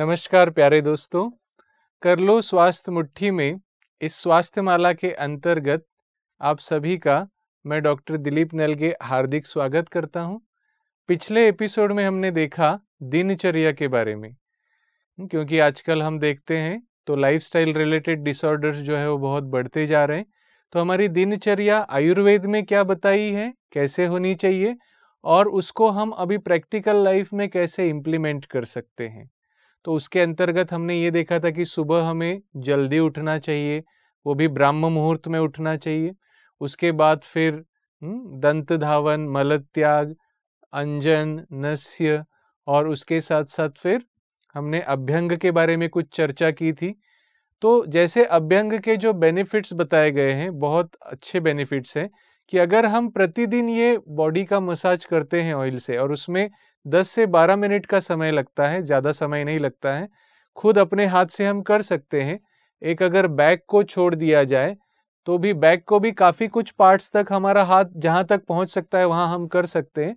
नमस्कार प्यारे दोस्तों कर लो स्वास्थ्य मुट्ठी में इस स्वास्थ्य माला के अंतर्गत आप सभी का मैं डॉक्टर दिलीप नलगे हार्दिक स्वागत करता हूं। पिछले एपिसोड में हमने देखा दिनचर्या के बारे में क्योंकि आजकल हम देखते हैं तो लाइफस्टाइल रिलेटेड डिसऑर्डर्स जो है वो बहुत बढ़ते जा रहे हैं तो हमारी दिनचर्या आयुर्वेद में क्या बताई है कैसे होनी चाहिए और उसको हम अभी प्रैक्टिकल लाइफ में कैसे इम्प्लीमेंट कर सकते हैं तो उसके अंतर्गत हमने ये देखा था कि सुबह हमें जल्दी उठना चाहिए वो भी ब्राह्म मुहूर्त में उठना चाहिए उसके बाद फिर हम्म, दंत धावन मल त्याग अंजन नस्य और उसके साथ साथ फिर हमने अभ्यंग के बारे में कुछ चर्चा की थी तो जैसे अभ्यंग के जो बेनिफिट्स बताए गए हैं बहुत अच्छे बेनिफिट्स हैं कि अगर हम प्रतिदिन ये बॉडी का मसाज करते हैं ऑयल से और उसमें 10 से 12 मिनट का समय लगता है ज़्यादा समय नहीं लगता है खुद अपने हाथ से हम कर सकते हैं एक अगर बैग को छोड़ दिया जाए तो भी बैग को भी काफ़ी कुछ पार्ट्स तक हमारा हाथ जहाँ तक पहुँच सकता है वहाँ हम कर सकते हैं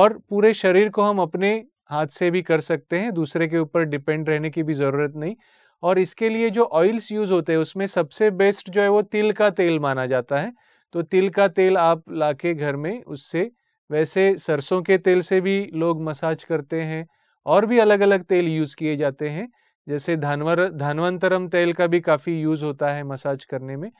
और पूरे शरीर को हम अपने हाथ से भी कर सकते हैं दूसरे के ऊपर डिपेंड रहने की भी ज़रूरत नहीं और इसके लिए जो ऑयल्स यूज़ होते हैं उसमें सबसे बेस्ट जो है वो तिल का तेल माना जाता है तो तिल का तेल आप लाके घर में उससे वैसे सरसों के तेल से भी लोग मसाज करते हैं और भी अलग अलग तेल यूज़ किए जाते हैं जैसे धानवर धनवंतरम तेल का भी काफ़ी यूज़ होता है मसाज करने में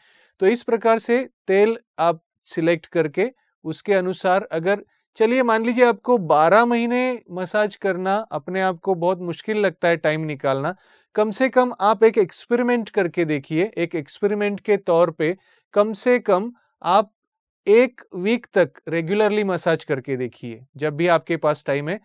तो इस प्रकार से तेल आप सिलेक्ट करके उसके अनुसार अगर चलिए मान लीजिए आपको 12 महीने मसाज करना अपने आप को बहुत मुश्किल लगता है टाइम निकालना कम से कम आप एक एक्सपेरिमेंट करके देखिए एक एक्सपेरिमेंट के तौर पे कम से कम आप एक वीक तक रेगुलरली मसाज करके देखिए जब भी आपके पास टाइम है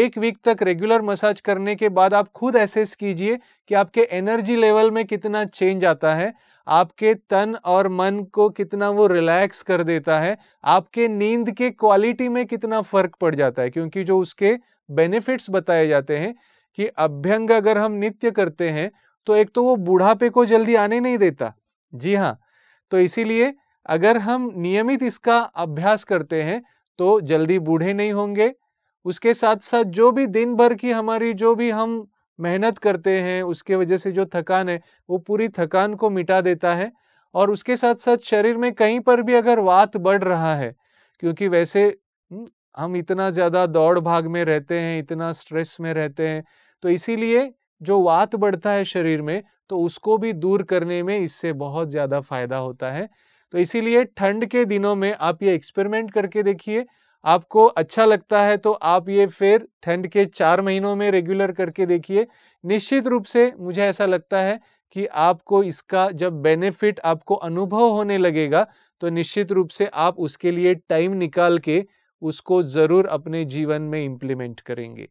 एक वीक तक रेगुलर मसाज करने के बाद आप खुद एसेस कीजिए कि आपके एनर्जी लेवल में कितना चेंज आता है आपके तन और मन को कितना वो रिलैक्स कर देता है आपके नींद के क्वालिटी में कितना फर्क पड़ जाता है क्योंकि जो उसके बेनिफिट्स बताए जाते हैं कि अभ्यंग अगर हम नित्य करते हैं तो एक तो वो बुढ़ापे को जल्दी आने नहीं देता जी हाँ तो इसीलिए अगर हम नियमित इसका अभ्यास करते हैं तो जल्दी बूढ़े नहीं होंगे उसके साथ साथ जो भी दिन भर की हमारी जो भी हम मेहनत करते हैं उसके वजह से जो थकान है वो पूरी थकान को मिटा देता है और उसके साथ साथ शरीर में कहीं पर भी अगर वात बढ़ रहा है क्योंकि वैसे हम्म, हम इतना ज़्यादा दौड़ भाग में रहते हैं इतना स्ट्रेस में रहते हैं तो इसीलिए जो वात बढ़ता है शरीर में तो उसको भी दूर करने में इससे बहुत ज़्यादा फायदा होता है तो इसीलिए ठंड के दिनों में आप ये एक्सपेरिमेंट करके देखिए आपको अच्छा लगता है तो आप ये फिर ठंड के चार महीनों में रेगुलर करके देखिए निश्चित रूप से मुझे ऐसा लगता है कि आपको इसका जब बेनिफिट आपको अनुभव होने लगेगा तो निश्चित रूप से आप उसके लिए टाइम निकाल के उसको ज़रूर अपने जीवन में इम्प्लीमेंट करेंगे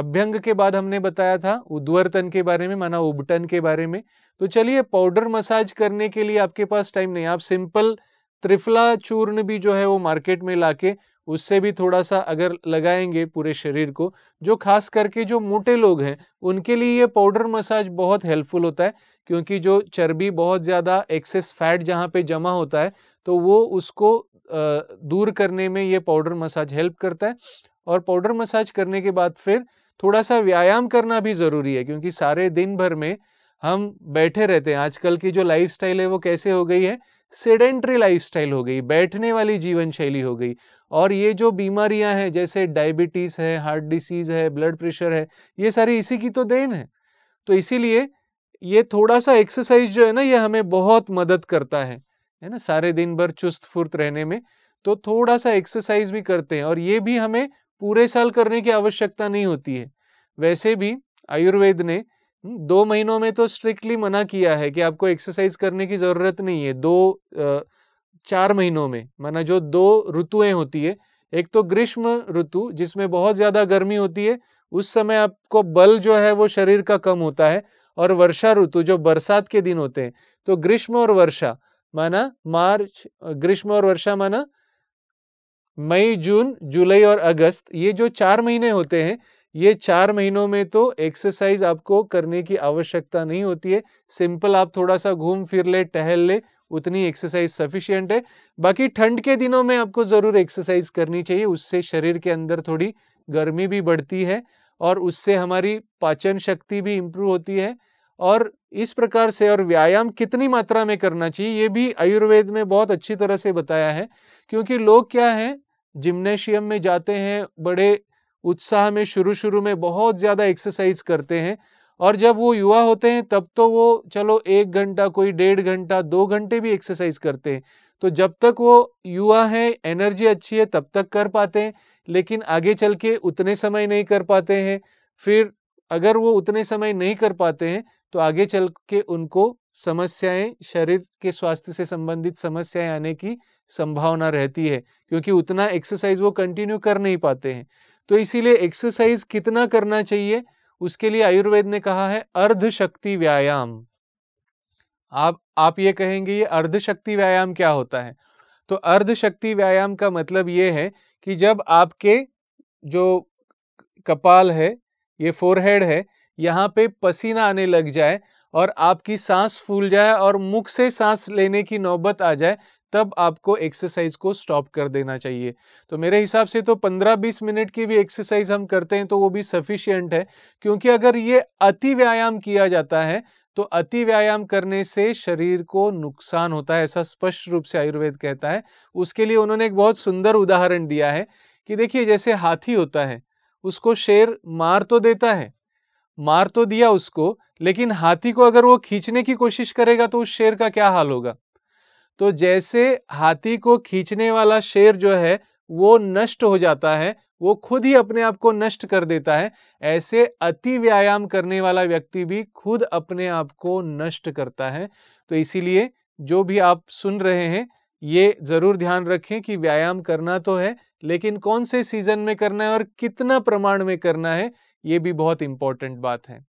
अभ्यंग के बाद हमने बताया था उद्वर्तन के बारे में माना उबटन के बारे में तो चलिए पाउडर मसाज करने के लिए आपके पास टाइम नहीं आप सिंपल त्रिफला चूर्ण भी जो है वो मार्केट में लाके उससे भी थोड़ा सा अगर लगाएंगे पूरे शरीर को जो खास करके जो मोटे लोग हैं उनके लिए ये पाउडर मसाज बहुत हेल्पफुल होता है क्योंकि जो चर्बी बहुत ज़्यादा एक्सेस फैट जहाँ पे जमा होता है तो वो उसको दूर करने में ये पाउडर मसाज हेल्प करता है और पाउडर मसाज करने के बाद फिर थोड़ा सा व्यायाम करना भी ज़रूरी है क्योंकि सारे दिन भर में हम बैठे रहते हैं आजकल की जो लाइफस्टाइल है वो कैसे हो गई है सेडेंट्री लाइफस्टाइल हो गई बैठने वाली जीवन शैली हो गई और ये जो बीमारियां हैं जैसे डायबिटीज़ है हार्ट डिसीज़ है ब्लड प्रेशर है ये सारी इसी की तो देन है तो इसीलिए ये थोड़ा सा एक्सरसाइज जो है ना ये हमें बहुत मदद करता है है ना सारे दिन भर चुस्त फुर्त रहने में तो थोड़ा सा एक्सरसाइज भी करते हैं और ये भी हमें पूरे साल करने की आवश्यकता नहीं होती है वैसे भी आयुर्वेद ने हम्म, दो महीनों में तो स्ट्रिक्टली मना किया है कि आपको एक्सरसाइज करने की ज़रूरत नहीं है दो चार महीनों में माना जो दो ऋतुएं होती है एक तो ग्रीष्म ऋतु जिसमें बहुत ज़्यादा गर्मी होती है उस समय आपको बल जो है वो शरीर का कम होता है और वर्षा ऋतु जो बरसात के दिन होते हैं तो ग्रीष्म और वर्षा माना मार्च ग्रीष्म और वर्षा माना मई जून जुलाई और अगस्त ये जो चार महीने होते हैं ये चार महीनों में तो एक्सरसाइज आपको करने की आवश्यकता नहीं होती है सिंपल आप थोड़ा सा घूम फिर ले टहल ले उतनी एक्सरसाइज सफिशियंट है बाकी ठंड के दिनों में आपको ज़रूर एक्सरसाइज करनी चाहिए उससे शरीर के अंदर थोड़ी गर्मी भी बढ़ती है और उससे हमारी पाचन शक्ति भी इम्प्रूव होती है और इस प्रकार से और व्यायाम कितनी मात्रा में करना चाहिए ये भी आयुर्वेद में बहुत अच्छी तरह से बताया है क्योंकि लोग क्या है जिम्नेशियम में जाते हैं बड़े उत्साह में शुरू शुरू में बहुत ज़्यादा एक्सरसाइज करते हैं और जब वो युवा होते हैं तब तो वो चलो एक घंटा कोई डेढ़ घंटा दो घंटे भी एक्सरसाइज करते हैं तो जब तक वो युवा है एनर्जी अच्छी है तब तक कर पाते हैं लेकिन आगे चल के उतने समय नहीं कर पाते हैं फिर अगर वो उतने समय नहीं कर पाते हैं तो आगे चल के उनको समस्याएं शरीर के स्वास्थ्य से संबंधित समस्याएं आने की संभावना रहती है क्योंकि उतना एक्सरसाइज वो कंटिन्यू कर नहीं पाते हैं तो इसीलिए एक्सरसाइज कितना करना चाहिए उसके लिए आयुर्वेद ने कहा है अर्ध शक्ति व्यायाम आप आप ये कहेंगे ये अर्ध शक्ति व्यायाम क्या होता है तो अर्ध शक्ति व्यायाम का मतलब ये है कि जब आपके जो कपाल है ये फोरहेड है यहाँ पे पसीना आने लग जाए और आपकी सांस फूल जाए और मुख से सांस लेने की नौबत आ जाए तब आपको एक्सरसाइज को स्टॉप कर देना चाहिए तो मेरे हिसाब से तो 15-20 मिनट की भी एक्सरसाइज हम करते हैं तो वो भी सफिशियंट है क्योंकि अगर ये अति व्यायाम किया जाता है तो अति व्यायाम करने से शरीर को नुकसान होता है ऐसा स्पष्ट रूप से आयुर्वेद कहता है उसके लिए उन्होंने एक बहुत सुंदर उदाहरण दिया है कि देखिए जैसे हाथी होता है उसको शेर मार तो देता है मार तो दिया उसको लेकिन हाथी को अगर वो खींचने की कोशिश करेगा तो उस शेर का क्या हाल होगा तो जैसे हाथी को खींचने वाला शेर जो है वो नष्ट हो जाता है वो खुद ही अपने आप को नष्ट कर देता है ऐसे अति व्यायाम करने वाला व्यक्ति भी खुद अपने आप को नष्ट करता है तो इसीलिए जो भी आप सुन रहे हैं ये ज़रूर ध्यान रखें कि व्यायाम करना तो है लेकिन कौन से सीज़न में करना है और कितना प्रमाण में करना है ये भी बहुत इंपॉर्टेंट बात है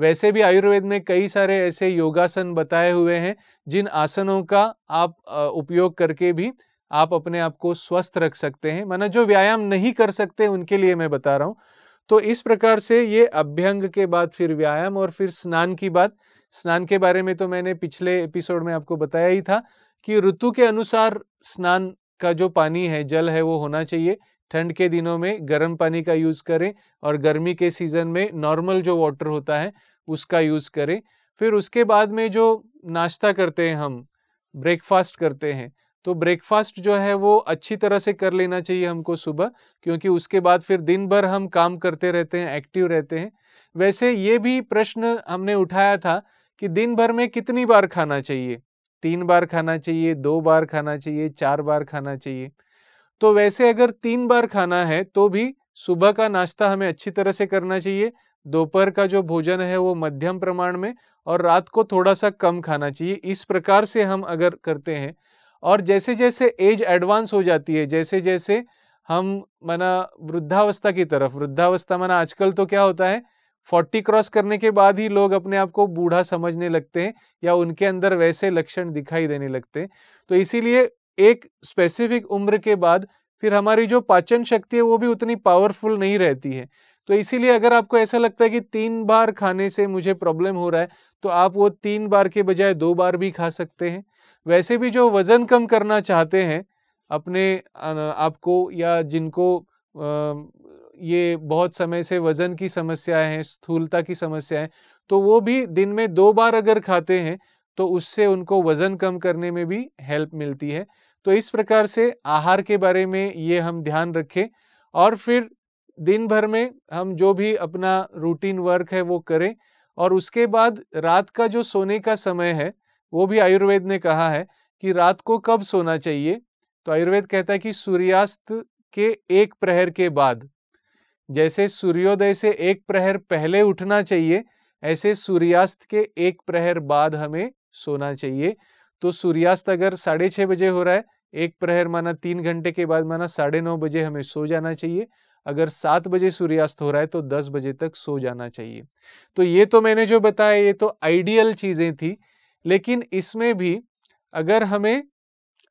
वैसे भी आयुर्वेद में कई सारे ऐसे योगासन बताए हुए हैं जिन आसनों का आप उपयोग करके भी आप अपने आप को स्वस्थ रख सकते हैं माना जो व्यायाम नहीं कर सकते उनके लिए मैं बता रहा हूँ तो इस प्रकार से ये अभ्यंग के बाद फिर व्यायाम और फिर स्नान की बात स्नान के बारे में तो मैंने पिछले एपिसोड में आपको बताया ही था कि ऋतु के अनुसार स्नान का जो पानी है जल है वो होना चाहिए ठंड के दिनों में गर्म पानी का यूज़ करें और गर्मी के सीज़न में नॉर्मल जो वाटर होता है उसका यूज़ करें फिर उसके बाद में जो नाश्ता करते हैं हम ब्रेकफास्ट करते हैं तो ब्रेकफास्ट जो है वो अच्छी तरह से कर लेना चाहिए हमको सुबह क्योंकि उसके बाद फिर दिन भर हम काम करते रहते हैं एक्टिव रहते हैं वैसे ये भी प्रश्न हमने उठाया था कि दिन भर में कितनी बार खाना चाहिए तीन बार खाना चाहिए दो बार खाना चाहिए चार बार खाना चाहिए तो वैसे अगर तीन बार खाना है तो भी सुबह का नाश्ता हमें अच्छी तरह से करना चाहिए दोपहर का जो भोजन है वो मध्यम प्रमाण में और रात को थोड़ा सा कम खाना चाहिए इस प्रकार से हम अगर करते हैं और जैसे जैसे एज एडवांस हो जाती है जैसे जैसे हम माना वृद्धावस्था की तरफ वृद्धावस्था माना आजकल तो क्या होता है फोर्टी क्रॉस करने के बाद ही लोग अपने आप को बूढ़ा समझने लगते हैं या उनके अंदर वैसे लक्षण दिखाई देने लगते हैं तो इसीलिए एक स्पेसिफिक उम्र के बाद फिर हमारी जो पाचन शक्ति है वो भी उतनी पावरफुल नहीं रहती है तो इसीलिए अगर आपको ऐसा लगता है कि तीन बार खाने से मुझे प्रॉब्लम हो रहा है तो आप वो तीन बार के बजाय दो बार भी खा सकते हैं वैसे भी जो वज़न कम करना चाहते हैं अपने आपको या जिनको ये बहुत समय से वज़न की समस्या है स्थूलता की समस्या है तो वो भी दिन में दो बार अगर खाते हैं तो उससे उनको वज़न कम करने में भी हेल्प मिलती है तो इस प्रकार से आहार के बारे में ये हम ध्यान रखें और फिर दिन भर में हम जो भी अपना रूटीन वर्क है वो करें और उसके बाद रात का जो सोने का समय है वो भी आयुर्वेद ने कहा है कि रात को कब सोना चाहिए तो आयुर्वेद कहता है कि सूर्यास्त के एक प्रहर के बाद जैसे सूर्योदय से एक प्रहर पहले उठना चाहिए ऐसे सूर्यास्त के एक प्रहर बाद हमें सोना चाहिए तो सूर्यास्त अगर साढ़े छः बजे हो रहा है एक प्रहर माना तीन घंटे के बाद माना साढ़े नौ बजे हमें सो जाना चाहिए अगर सात बजे सूर्यास्त हो रहा है तो दस बजे तक सो जाना चाहिए तो ये तो मैंने जो बताया ये तो आइडियल चीज़ें थी लेकिन इसमें भी अगर हमें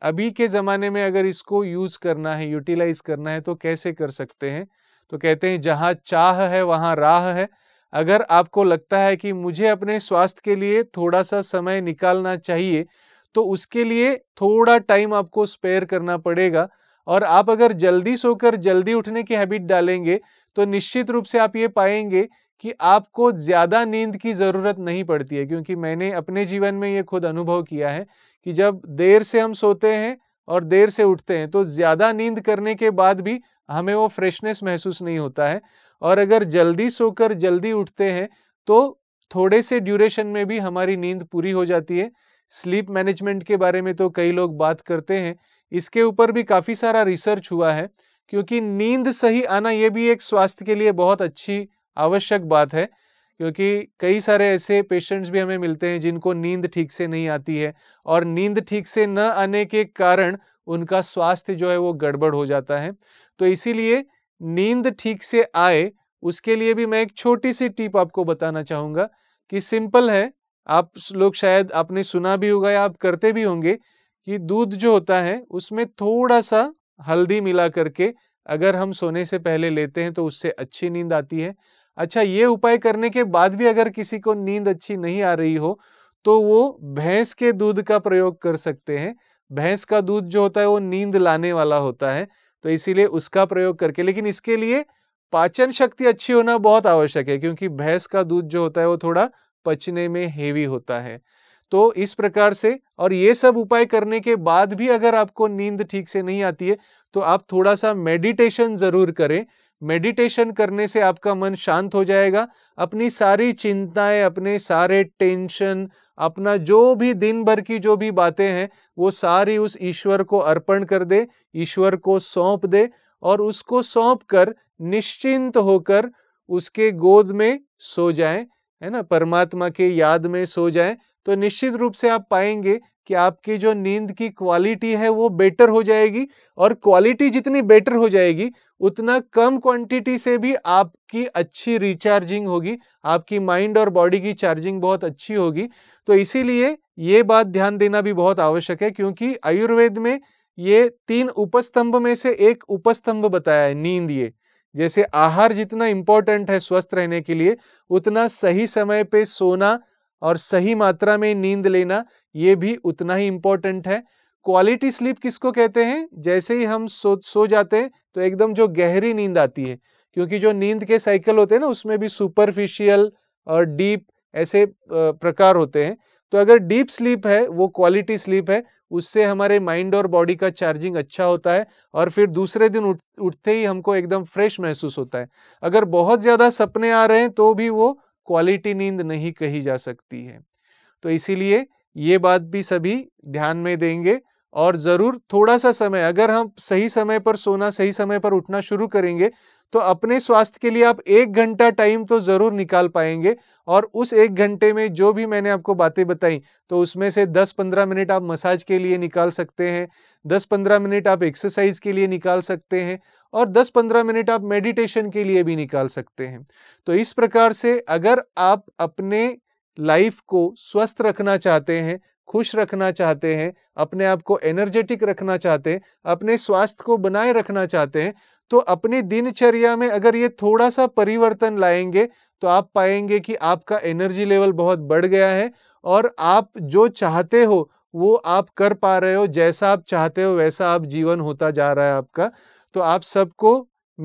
अभी के ज़माने में अगर इसको यूज़ करना है यूटिलाइज़ करना है तो कैसे कर सकते हैं तो कहते हैं जहाँ चाह है वहाँ राह है अगर आपको लगता है कि मुझे अपने स्वास्थ्य के लिए थोड़ा सा समय निकालना चाहिए तो उसके लिए थोड़ा टाइम आपको स्पेयर करना पड़ेगा और आप अगर जल्दी सोकर जल्दी उठने की हैबिट डालेंगे तो निश्चित रूप से आप ये पाएंगे कि आपको ज़्यादा नींद की ज़रूरत नहीं पड़ती है क्योंकि मैंने अपने जीवन में ये खुद अनुभव किया है कि जब देर से हम सोते हैं और देर से उठते हैं तो ज़्यादा नींद करने के बाद भी हमें वो फ्रेशनेस महसूस नहीं होता है और अगर जल्दी सोकर जल्दी उठते हैं तो थोड़े से ड्यूरेशन में भी हमारी नींद पूरी हो जाती है स्लीप मैनेजमेंट के बारे में तो कई लोग बात करते हैं इसके ऊपर भी काफ़ी सारा रिसर्च हुआ है क्योंकि नींद सही आना ये भी एक स्वास्थ्य के लिए बहुत अच्छी आवश्यक बात है क्योंकि कई सारे ऐसे पेशेंट्स भी हमें मिलते हैं जिनको नींद ठीक से नहीं आती है और नींद ठीक से न आने के कारण उनका स्वास्थ्य जो है वो गड़बड़ हो जाता है तो इसीलिए नींद ठीक से आए उसके लिए भी मैं एक छोटी सी टिप आपको बताना चाहूँगा कि सिंपल है आप लोग शायद आपने सुना भी होगा या आप करते भी होंगे कि दूध जो होता है उसमें थोड़ा सा हल्दी मिला करके अगर हम सोने से पहले लेते हैं तो उससे अच्छी नींद आती है अच्छा ये उपाय करने के बाद भी अगर किसी को नींद अच्छी नहीं आ रही हो तो वो भैंस के दूध का प्रयोग कर सकते हैं भैंस का दूध जो होता है वो नींद लाने वाला होता है तो इसीलिए उसका प्रयोग करके लेकिन इसके लिए पाचन शक्ति अच्छी होना बहुत आवश्यक है क्योंकि भैंस का दूध जो होता है वो थोड़ा पचने में हेवी होता है तो इस प्रकार से और ये सब उपाय करने के बाद भी अगर आपको नींद ठीक से नहीं आती है तो आप थोड़ा सा मेडिटेशन ज़रूर करें मेडिटेशन करने से आपका मन शांत हो जाएगा अपनी सारी चिंताएं अपने सारे टेंशन अपना जो भी दिन भर की जो भी बातें हैं वो सारी उस ईश्वर को अर्पण कर दे ईश्वर को सौंप दे और उसको सौंप कर निश्चिंत होकर उसके गोद में सो जाएं है ना परमात्मा के याद में सो जाएं तो निश्चित रूप से आप पाएंगे कि आपकी जो नींद की क्वालिटी है वो बेटर हो जाएगी और क्वालिटी जितनी बेटर हो जाएगी उतना कम क्वांटिटी से भी आपकी अच्छी रिचार्जिंग होगी आपकी माइंड और बॉडी की चार्जिंग बहुत अच्छी होगी तो इसीलिए ये बात ध्यान देना भी बहुत आवश्यक है क्योंकि आयुर्वेद में ये तीन उपस्तंभ में से एक उपस्तंभ बताया है नींद ये जैसे आहार जितना इम्पोर्टेंट है स्वस्थ रहने के लिए उतना सही समय पे सोना और सही मात्रा में नींद लेना ये भी उतना ही इम्पोर्टेंट है क्वालिटी स्लीप किसको कहते हैं जैसे ही हम सो सो जाते हैं तो एकदम जो गहरी नींद आती है क्योंकि जो नींद के साइकिल होते हैं ना उसमें भी सुपरफिशियल और डीप ऐसे प्रकार होते हैं तो अगर डीप स्लीप है वो क्वालिटी स्लीप है उससे हमारे माइंड और बॉडी का चार्जिंग अच्छा होता है और फिर दूसरे दिन उठ उठते ही हमको एकदम फ्रेश महसूस होता है अगर बहुत ज़्यादा सपने आ रहे हैं तो भी वो क्वालिटी नींद नहीं कही जा सकती है तो इसीलिए ये बात भी सभी ध्यान में देंगे और ज़रूर थोड़ा सा समय अगर हम सही समय पर सोना सही समय पर उठना शुरू करेंगे तो अपने स्वास्थ्य के लिए आप एक घंटा टाइम तो ज़रूर निकाल पाएंगे और उस एक घंटे में जो भी मैंने आपको बातें बताई तो उसमें से 10-15 मिनट आप मसाज के लिए निकाल सकते हैं 10-15 मिनट आप एक्सरसाइज के लिए निकाल सकते हैं और 10-15 मिनट आप मेडिटेशन के लिए भी निकाल सकते हैं तो इस प्रकार से अगर आप अपने लाइफ को स्वस्थ रखना चाहते हैं खुश रखना चाहते हैं अपने आप को एनर्जेटिक रखना चाहते हैं अपने स्वास्थ्य को बनाए रखना चाहते हैं तो अपनी दिनचर्या में अगर ये थोड़ा सा परिवर्तन लाएंगे तो आप पाएंगे कि आपका एनर्जी लेवल बहुत बढ़ गया है और आप जो चाहते हो वो आप कर पा रहे हो जैसा आप चाहते हो वैसा आप जीवन होता जा रहा है आपका तो आप सबको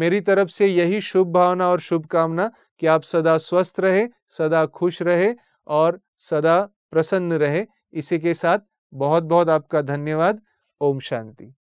मेरी तरफ से यही शुभ भावना और शुभकामना कि आप सदा स्वस्थ रहे सदा खुश रहे और सदा प्रसन्न रहे इसी के साथ बहुत बहुत आपका धन्यवाद ओम शांति